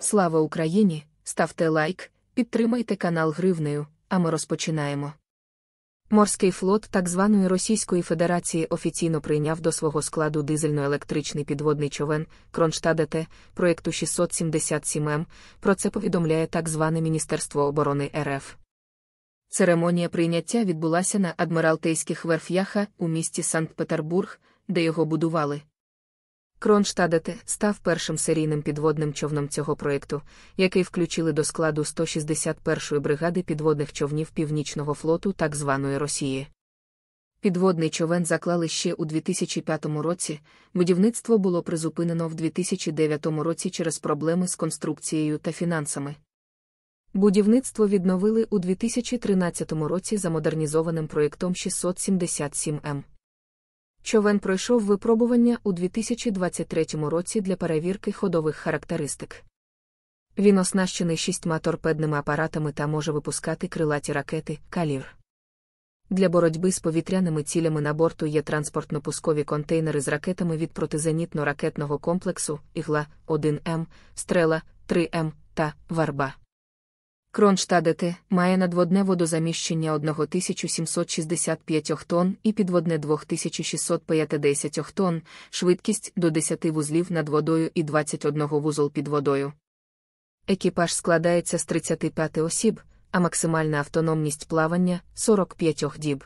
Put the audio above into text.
Слава Україні! Ставте лайк, підтримайте канал Гривнею, а ми розпочинаємо. Морський флот так званої Російської Федерації офіційно прийняв до свого складу дизельно-електричний підводний човен Кронштадт ТТ проєкту 677 м. Про це повідомляє так зване Міністерство оборони РФ. Церемонія прийняття відбулася на адміралтейських верф'яха у місті Санкт-Петербург, де його будували. Кронштадете став першим серійним підводним човном цього проєкту, який включили до складу 161-ї бригади підводних човнів Північного флоту так званої Росії. Підводний човен заклали ще у 2005 році, будівництво було призупинено в 2009 році через проблеми з конструкцією та фінансами. Будівництво відновили у 2013 році за модернізованим проєктом 677 м. Човен пройшов випробування у 2023 році для перевірки ходових характеристик. Він оснащений шістьма торпедними апаратами та може випускати крилаті ракети калір. Для боротьби з повітряними цілями на борту є транспортно-пускові контейнери з ракетами від протизенітно-ракетного комплексу Ігла 1М, Стрела 3М та Варба. Кронштадете має надводне водозаміщення 1765 тонн і підводне 2650 тонн, швидкість до 10 вузлів над водою і 21 вузол під водою. Екіпаж складається з 35 осіб, а максимальна автономність плавання 45 діб.